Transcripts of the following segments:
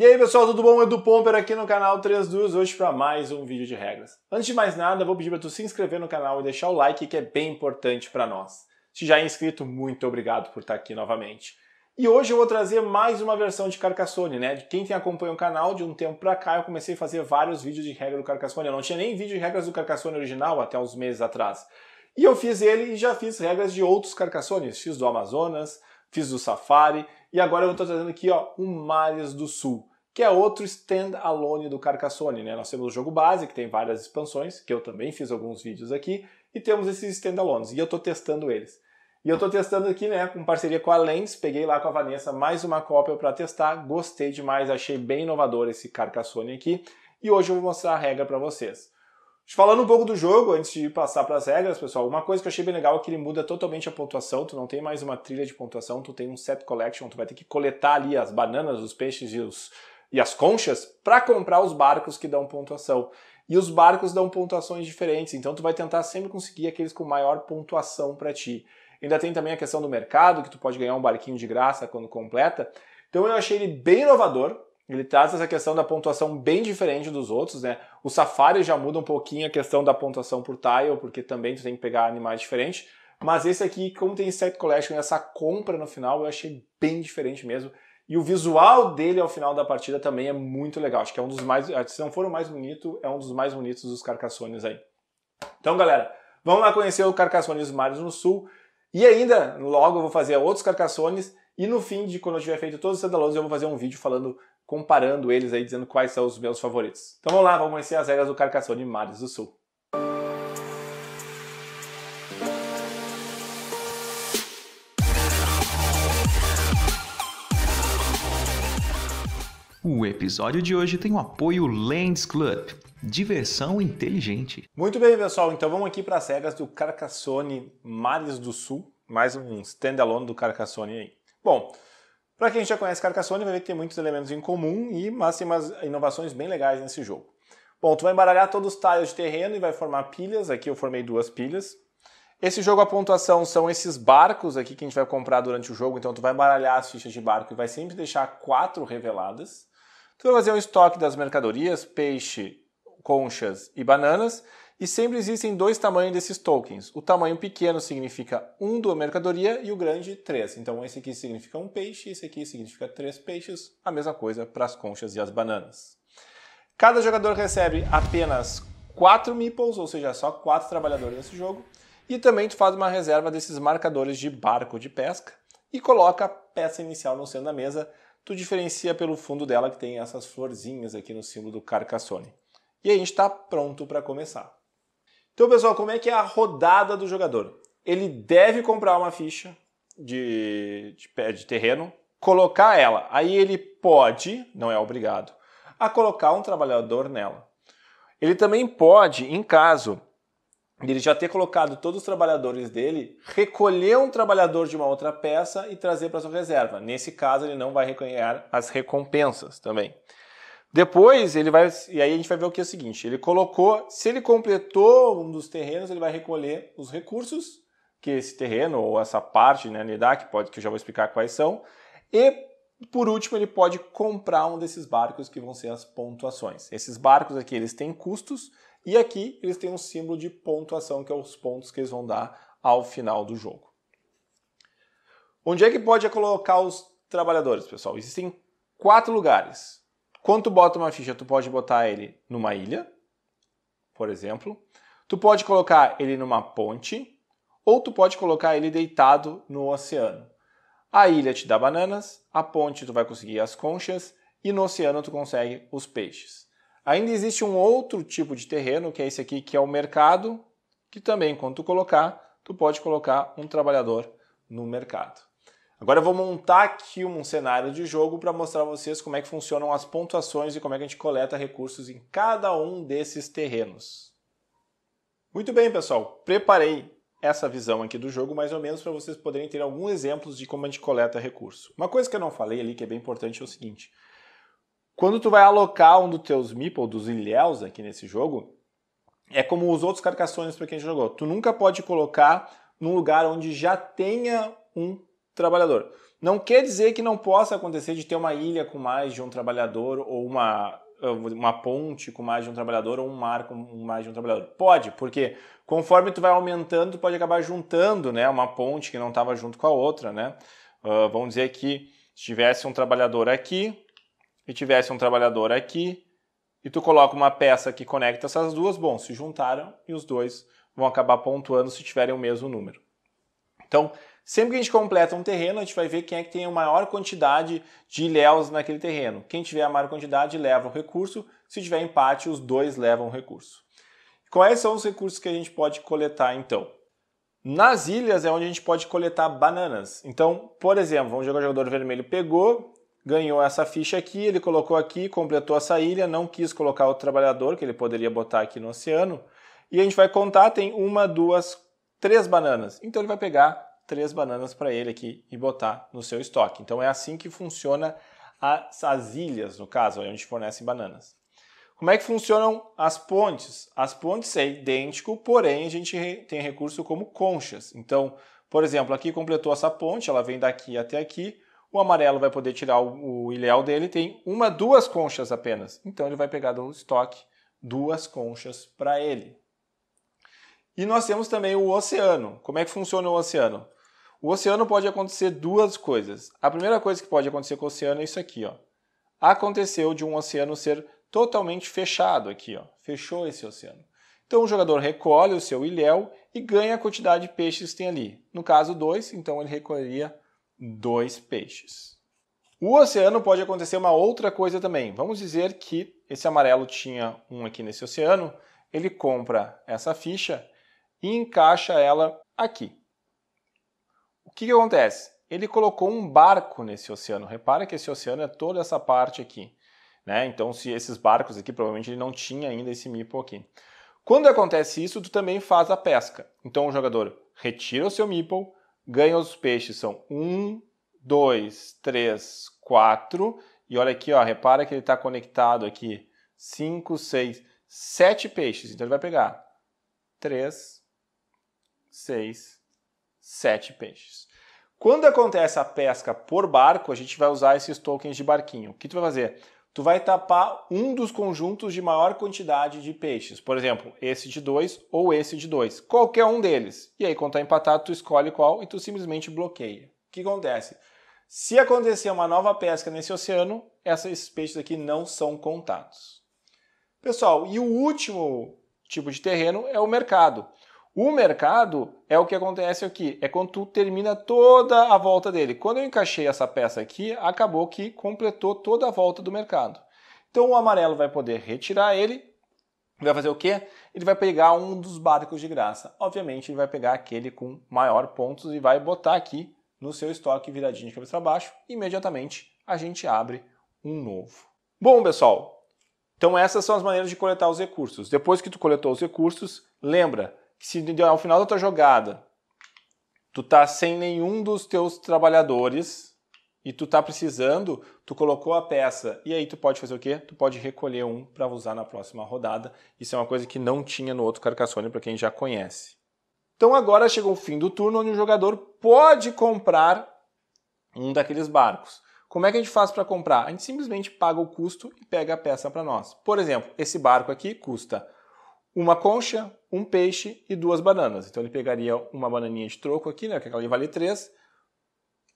E aí pessoal, tudo bom? Edu Pomper aqui no canal 32, hoje para mais um vídeo de regras. Antes de mais nada, vou pedir para tu se inscrever no canal e deixar o like que é bem importante para nós. Se já é inscrito, muito obrigado por estar tá aqui novamente. E hoje eu vou trazer mais uma versão de Carcassone, né? De quem tem acompanha o canal, de um tempo para cá eu comecei a fazer vários vídeos de regras do Carcassone. Eu não tinha nem vídeo de regras do Carcassone original até uns meses atrás. E eu fiz ele e já fiz regras de outros Carcassones. Fiz do Amazonas, fiz do Safari e agora eu estou trazendo aqui ó, o Mares do Sul, que é outro stand-alone do Carcassonne. Né? Nós temos o jogo base, que tem várias expansões, que eu também fiz alguns vídeos aqui, e temos esses stand-alones, e eu estou testando eles. E eu estou testando aqui, né, com parceria com a Lens, peguei lá com a Vanessa mais uma cópia para testar, gostei demais, achei bem inovador esse Carcassonne aqui, e hoje eu vou mostrar a regra para vocês. Falando um pouco do jogo, antes de passar para as regras, pessoal, uma coisa que eu achei bem legal é que ele muda totalmente a pontuação, tu não tem mais uma trilha de pontuação, tu tem um set collection, tu vai ter que coletar ali as bananas, os peixes e, os, e as conchas para comprar os barcos que dão pontuação. E os barcos dão pontuações diferentes, então tu vai tentar sempre conseguir aqueles com maior pontuação para ti. Ainda tem também a questão do mercado, que tu pode ganhar um barquinho de graça quando completa. Então eu achei ele bem inovador, ele traz essa questão da pontuação bem diferente dos outros, né? O Safari já muda um pouquinho a questão da pontuação por tile, porque também tu tem que pegar animais diferentes. Mas esse aqui, como tem set collection e essa compra no final, eu achei bem diferente mesmo. E o visual dele ao final da partida também é muito legal. Acho que é um dos mais, se não for o mais bonito, é um dos mais bonitos dos Carcassones aí. Então, galera, vamos lá conhecer o Carcassones Mares no Sul. E ainda, logo eu vou fazer outros Carcassones e no fim de quando eu tiver feito todos os standalones, eu vou fazer um vídeo falando, comparando eles aí, dizendo quais são os meus favoritos. Então vamos lá, vamos conhecer as regras do Carcassonne Mares do Sul. O episódio de hoje tem o apoio Lands Club. Diversão inteligente. Muito bem, pessoal. Então vamos aqui para as regras do Carcassonne Mares do Sul. Mais um standalone do Carcassonne aí. Bom, para quem já conhece Carcassonne, vai ver que tem muitos elementos em comum, e, mas tem umas inovações bem legais nesse jogo. Bom, tu vai embaralhar todos os tiles de terreno e vai formar pilhas. Aqui eu formei duas pilhas. Esse jogo, a pontuação são esses barcos aqui que a gente vai comprar durante o jogo. Então, tu vai embaralhar as fichas de barco e vai sempre deixar quatro reveladas. Tu vai fazer um estoque das mercadorias, peixe, conchas e bananas. E sempre existem dois tamanhos desses tokens. O tamanho pequeno significa um do mercadoria e o grande três. Então esse aqui significa um peixe, esse aqui significa três peixes. A mesma coisa para as conchas e as bananas. Cada jogador recebe apenas quatro meeples, ou seja, só quatro trabalhadores nesse jogo. E também tu faz uma reserva desses marcadores de barco de pesca e coloca a peça inicial no centro da mesa. Tu diferencia pelo fundo dela que tem essas florzinhas aqui no símbolo do Carcassonne. E aí a gente está pronto para começar. Então, pessoal, como é que é a rodada do jogador? Ele deve comprar uma ficha de, de, de terreno, colocar ela. Aí ele pode, não é obrigado, a colocar um trabalhador nela. Ele também pode, em caso de ele já ter colocado todos os trabalhadores dele, recolher um trabalhador de uma outra peça e trazer para sua reserva. Nesse caso, ele não vai reconhecer as recompensas também. Depois ele vai. E aí a gente vai ver o que é o seguinte: ele colocou, se ele completou um dos terrenos, ele vai recolher os recursos que esse terreno ou essa parte né, lhe dá, que, pode, que eu já vou explicar quais são. E por último, ele pode comprar um desses barcos que vão ser as pontuações. Esses barcos aqui eles têm custos e aqui eles têm um símbolo de pontuação, que é os pontos que eles vão dar ao final do jogo. Onde é que pode colocar os trabalhadores, pessoal? Existem quatro lugares. Quando tu bota uma ficha, tu pode botar ele numa ilha, por exemplo. Tu pode colocar ele numa ponte ou tu pode colocar ele deitado no oceano. A ilha te dá bananas, a ponte tu vai conseguir as conchas e no oceano tu consegue os peixes. Ainda existe um outro tipo de terreno, que é esse aqui, que é o mercado, que também quando tu colocar, tu pode colocar um trabalhador no mercado. Agora eu vou montar aqui um cenário de jogo para mostrar a vocês como é que funcionam as pontuações e como é que a gente coleta recursos em cada um desses terrenos. Muito bem, pessoal, preparei essa visão aqui do jogo, mais ou menos para vocês poderem ter alguns exemplos de como a gente coleta recurso. Uma coisa que eu não falei ali que é bem importante é o seguinte: quando tu vai alocar um dos teus meeple, dos ilhéus aqui nesse jogo, é como os outros carcações para quem jogou. Tu nunca pode colocar num lugar onde já tenha um trabalhador. Não quer dizer que não possa acontecer de ter uma ilha com mais de um trabalhador ou uma, uma ponte com mais de um trabalhador ou um mar com mais de um trabalhador. Pode, porque conforme tu vai aumentando, tu pode acabar juntando né, uma ponte que não estava junto com a outra. Né? Uh, vamos dizer que se tivesse um trabalhador aqui e tivesse um trabalhador aqui e tu coloca uma peça que conecta essas duas, bom, se juntaram e os dois vão acabar pontuando se tiverem o mesmo número. Então, Sempre que a gente completa um terreno, a gente vai ver quem é que tem a maior quantidade de ilhéus naquele terreno. Quem tiver a maior quantidade leva o recurso, se tiver empate, os dois levam o recurso. Quais são os recursos que a gente pode coletar então? Nas ilhas é onde a gente pode coletar bananas. Então, por exemplo, vamos jogar o jogador vermelho pegou, ganhou essa ficha aqui, ele colocou aqui, completou essa ilha, não quis colocar o trabalhador, que ele poderia botar aqui no oceano. E a gente vai contar, tem uma, duas, três bananas. Então ele vai pegar três bananas para ele aqui e botar no seu estoque. Então é assim que funciona as, as ilhas, no caso, onde fornecem bananas. Como é que funcionam as pontes? As pontes é idêntico, porém a gente tem recurso como conchas. Então, por exemplo, aqui completou essa ponte, ela vem daqui até aqui. O amarelo vai poder tirar o, o ilhéu dele, tem uma, duas conchas apenas. Então ele vai pegar do estoque duas conchas para ele. E nós temos também o oceano. Como é que funciona o oceano? O oceano pode acontecer duas coisas. A primeira coisa que pode acontecer com o oceano é isso aqui, ó. Aconteceu de um oceano ser totalmente fechado aqui, ó. Fechou esse oceano. Então o jogador recolhe o seu ilhéu e ganha a quantidade de peixes que tem ali. No caso, dois, então ele recolheria dois peixes. O oceano pode acontecer uma outra coisa também. Vamos dizer que esse amarelo tinha um aqui nesse oceano, ele compra essa ficha e encaixa ela aqui que, que acontece? Ele colocou um barco nesse oceano. Repara que esse oceano é toda essa parte aqui. Né? Então, se esses barcos aqui, provavelmente ele não tinha ainda esse mipo aqui. Quando acontece isso, tu também faz a pesca. Então, o jogador retira o seu mipo, ganha os peixes, são um, dois, três, quatro. E olha aqui, ó, repara que ele está conectado aqui. Cinco, seis, sete peixes. Então ele vai pegar três, seis, sete peixes. Quando acontece a pesca por barco, a gente vai usar esses tokens de barquinho. O que tu vai fazer? Tu vai tapar um dos conjuntos de maior quantidade de peixes. Por exemplo, esse de dois ou esse de dois. Qualquer um deles. E aí, quando está empatado, tu escolhe qual e tu simplesmente bloqueia. O que acontece? Se acontecer uma nova pesca nesse oceano, esses peixes aqui não são contados. Pessoal, e o último tipo de terreno é o mercado. O mercado é o que acontece aqui, é quando tu termina toda a volta dele. Quando eu encaixei essa peça aqui, acabou que completou toda a volta do mercado. Então o amarelo vai poder retirar ele, vai fazer o quê? Ele vai pegar um dos barcos de graça. Obviamente ele vai pegar aquele com maior pontos e vai botar aqui no seu estoque viradinho de cabeça para baixo. Imediatamente a gente abre um novo. Bom pessoal, então essas são as maneiras de coletar os recursos. Depois que tu coletou os recursos, lembra se ao final da tua jogada tu tá sem nenhum dos teus trabalhadores e tu tá precisando, tu colocou a peça e aí tu pode fazer o quê? Tu pode recolher um para usar na próxima rodada. Isso é uma coisa que não tinha no outro Carcassonne para quem já conhece. Então agora chegou o fim do turno onde o jogador pode comprar um daqueles barcos. Como é que a gente faz para comprar? A gente simplesmente paga o custo e pega a peça para nós. Por exemplo, esse barco aqui custa uma concha, um peixe e duas bananas. Então ele pegaria uma bananinha de troco aqui, né, que é aquela ali vale três.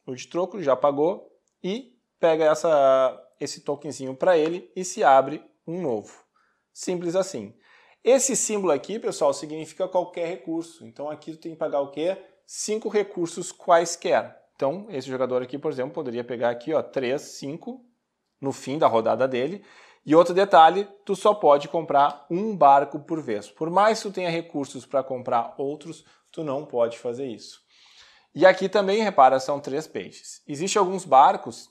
o de troco já pagou, e pega essa, esse tokenzinho para ele e se abre um novo. Simples assim. Esse símbolo aqui, pessoal, significa qualquer recurso. Então aqui tu tem que pagar o quê? Cinco recursos quaisquer. Então esse jogador aqui, por exemplo, poderia pegar aqui, ó, três, cinco no fim da rodada dele, e outro detalhe, tu só pode comprar um barco por vez. Por mais que tu tenha recursos para comprar outros, tu não pode fazer isso. E aqui também, repara, são três peixes. Existem alguns barcos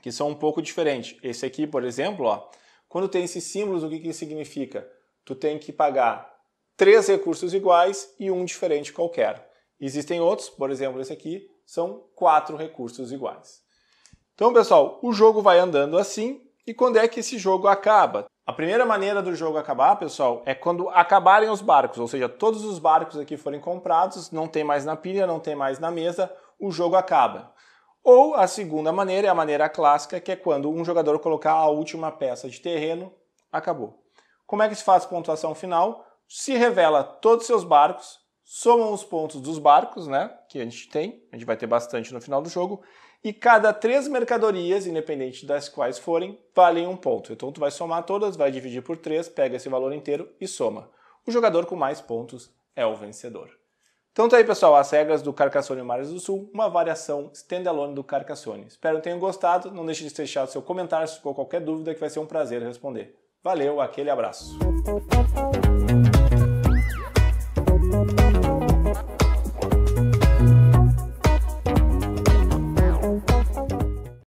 que são um pouco diferentes. Esse aqui, por exemplo, ó, quando tem esses símbolos, o que, que significa? Tu tem que pagar três recursos iguais e um diferente qualquer. Existem outros, por exemplo, esse aqui, são quatro recursos iguais. Então, pessoal, o jogo vai andando assim e quando é que esse jogo acaba. A primeira maneira do jogo acabar, pessoal, é quando acabarem os barcos, ou seja, todos os barcos aqui forem comprados, não tem mais na pilha, não tem mais na mesa, o jogo acaba. Ou a segunda maneira é a maneira clássica, que é quando um jogador colocar a última peça de terreno, acabou. Como é que se faz pontuação final? Se revela todos os seus barcos, somam os pontos dos barcos, né, que a gente tem, a gente vai ter bastante no final do jogo, e cada três mercadorias, independente das quais forem, valem um ponto. Então tu vai somar todas, vai dividir por três, pega esse valor inteiro e soma. O jogador com mais pontos é o vencedor. Então tá aí pessoal, as regras do Carcassonne Mares do Sul, uma variação standalone do Carcassonne. Espero que tenham gostado, não deixe de deixar seu comentário se ficou qualquer dúvida que vai ser um prazer responder. Valeu, aquele abraço.